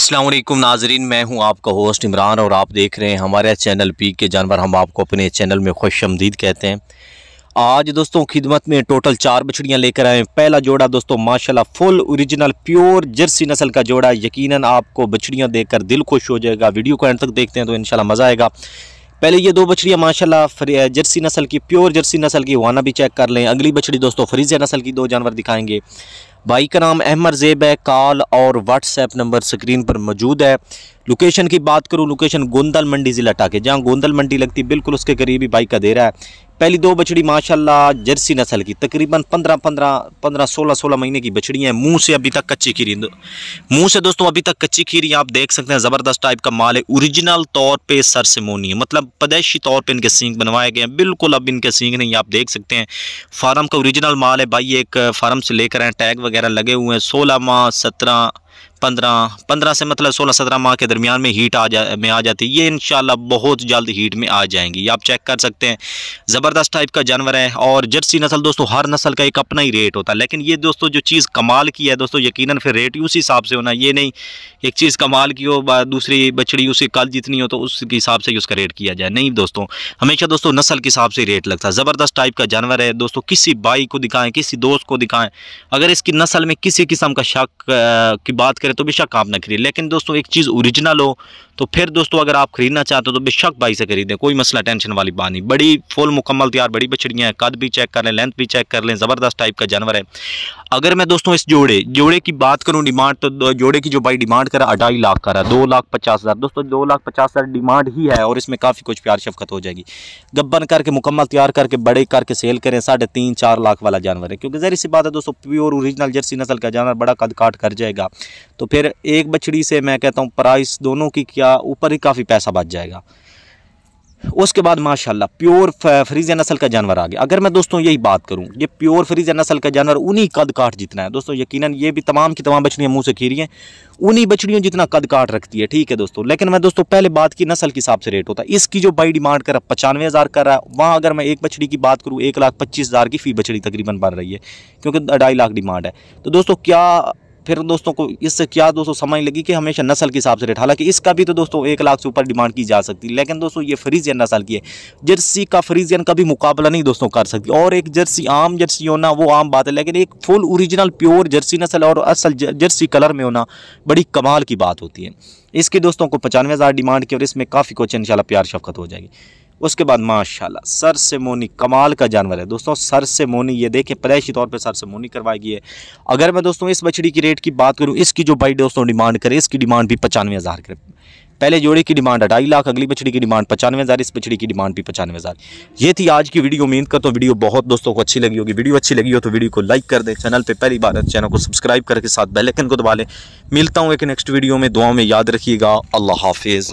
असलम नाजरीन मैं हूं आपका होस्ट इमरान और आप देख रहे हैं हमारे चैनल पी के जानवर हम आपको अपने चैनल में खुश आमदीद कहते हैं आज दोस्तों खिदमत में टोटल चार बछड़ियाँ लेकर आए हैं पहला जोड़ा दोस्तों माशाल्लाह फुल ओरिजिनल प्योर जर्सी नस्ल का जोड़ा यकीनन आपको बछड़ियाँ देखकर दिल खुश हो जाएगा वीडियो को एंड तक देखते हैं तो इन मज़ा आएगा पहले ये दो बछड़ियाँ माशाला जर्सी नस्ल की प्योर जर्सी नस्ल की वाना भी चेक कर लें अगली बछड़ी दोस्तों फ्रीजे नस्ल की दो जानवर दिखाएंगे भाई का नाम अहमद जेब है कॉल और व्हाट्सएप नंबर स्क्रीन पर मौजूद है लोकेशन की बात करूँ लोकेशन गोंदल मंडी ज़िला टाके जहाँ गोंदल मंडी लगती बिल्कुल उसके करीब ही बाइक का दे रहा है पहली दो बछड़ी माशाल्लाह जर्सी नस्ल की तकरीबन पंद्रह पंद्रह पंद्रह सोलह सोलह महीने की बछड़ी हैं मुंह से अभी तक कच्ची खीरी मुंह से दोस्तों अभी तक कच्ची खीरी आप देख सकते हैं ज़बरदस्त टाइप का माल है ओरिजिनल तौर पे सर से मोनी है मतलब पदेशी तौर पे इनके सींग बनवाए गए हैं बिल्कुल अब इनके सींग नहीं आप देख सकते हैं फार्म का ओरिजिनल माल है भाई एक फार्म से लेकर आए टैग वगैरह लगे हुए हैं सोलह माह सत्रह पंद्रह पंद्रह से मतलब सोलह सत्रह माह के दरमियान में हीट आ जा में आ जाती है ये इन बहुत जल्द हीट में आ जाएंगी आप चेक कर सकते हैं ज़बरदस्त टाइप का जानवर है और जर्सी नस्ल दोस्तों हर नस्ल का एक अपना ही रेट होता है लेकिन ये दोस्तों जो चीज़ कमाल की है दोस्तों यकीनन फिर रेट उसी हिसाब से होना ये नहीं एक चीज़ कमाल की हो दूसरी बछड़ी उसी कल जितनी हो तो उसके हिसाब से ही उसका रेट किया जाए नहीं दोस्तों हमेशा दोस्तों नस्ल के हिसाब से रेट लगता है ज़बरदस्त टाइप का जानवर है दोस्तों किसी बाई को दिखाएं किसी दोस्त को दिखाएँ अगर इसकी नस्ल में किसी किस्म का शक की बात करें तो बेशक आप ना खरीदें लेकिन दोस्तों एक चीज़ ओरिजिनल हो तो फिर दोस्तों अगर आप खरीदना चाहते हो तो बेशक भाई से खरीदें कोई मसला टेंशन वाली बात नहीं बड़ी फुल मुकम्मल तैयार बड़ी बछड़ियाँ हैं कद भी चेक कर लें लेंथ भी चेक कर लें ज़बरदस्त टाइप का जानवर है अगर मैं दोस्तों इस जोड़े जोड़े की बात करूँ डिमांड तो जोड़े की जो भाई डिमांड करा अढ़ाई लाख करा दो लाख पचास हज़ार दोस्तों दो लाख पचास हज़ार डिमांड ही है और इसमें काफ़ी कुछ प्यार शफकत हो जाएगी गब्बन करके मुकम्मल तैयार करके बड़े करके सेल करें साढ़े तीन चार लाख वाला जानवर है क्योंकि जहरी सी बात है दोस्तों प्योर ओरिजिनल जर्सी नसल का जानवर बड़ा कद काट कर जाएगा तो फिर एक बछड़ी से मैं कहता हूँ प्राइस दोनों की क्या ऊपर ही काफ़ी पैसा बच जाएगा उसके बाद माशाल्लाह प्योर फ्रीजे नसल का जानवर आ गया अगर मैं दोस्तों यही बात करूं ये प्योर फ्रीजे नसल का जानवर उन्हीं कद काट जितना है दोस्तों यकीनन ये भी तमाम की तमाम बछड़ियाँ मुंह से खीरी हैं उन्हीं बछड़ियों जितना कद काट रखती है ठीक है दोस्तों लेकिन मैं दोस्तों पहले बात की नस्ल के हिसाब से रेट होता है इसकी जो बाई डिमांड कर रहा पचानवे हज़ार कर रहा है वहाँ अगर मैं एक बछड़ी की बात करूँ एक लाख पच्चीस हज़ार की फ़ी बछड़ी तकरीबन बन रही है क्योंकि ढाई लाख डिमांड है तो दोस्तों क्या फिर दोस्तों को इससे क्या दोस्तों समझ लगी कि हमेशा नस्ल के हिसाब से रेट हालांकि इसका भी तो दोस्तों एक लाख से ऊपर डिमांड की जा सकती है लेकिन दोस्तों ये फ्रीजियन नस्ल की है जर्सी का फ्रीजियन कभी मुकाबला नहीं दोस्तों कर सकती और एक जर्सी आम जर्सी होना वो आम बात है लेकिन एक फुल ओरिजिनल प्योर जर्सी नस्ल और असल जर्सी कलर में होना बड़ी कमाल की बात होती है इसकी दोस्तों को पचानवे हज़ार डिमांड की और इसमें काफ़ी कुछ इनशाला प्यार शफकत हो जाएगी उसके बाद माशाल्लाह सर से मोनी कमाल का जानवर है दोस्तों सर से मोनी ये देखें पैदाइशी तौर पे सर से मोनी करवाई गई है अगर मैं दोस्तों इस बछड़ी की रेट की बात करूँ इसकी जो बाई दोस्तों डिमांड करे इसकी डिमांड भी पचानवे हज़ार करे पहले जोड़े की डिमांड अढ़ाई लाख अगली बछड़ी की डिमांड पचानवे हज़ार इस बछड़ी की डिमांड भी पचानवे हज़ार ये थी आज की वीडियो उम्मीद करता हूँ वीडियो बहुत दोस्तों को अच्छी लगी होगी वीडियो अच्छी लगी हो तो वीडियो को लाइक कर दें चैनल पे पहली बार तो चैनल को सब्सक्राइब करके साथ बेल आइकन को दबा लें मिलता हूँ एक नेक्स्ट वीडियो में दुआ में याद रखिएगा अल्लाह हाफिज़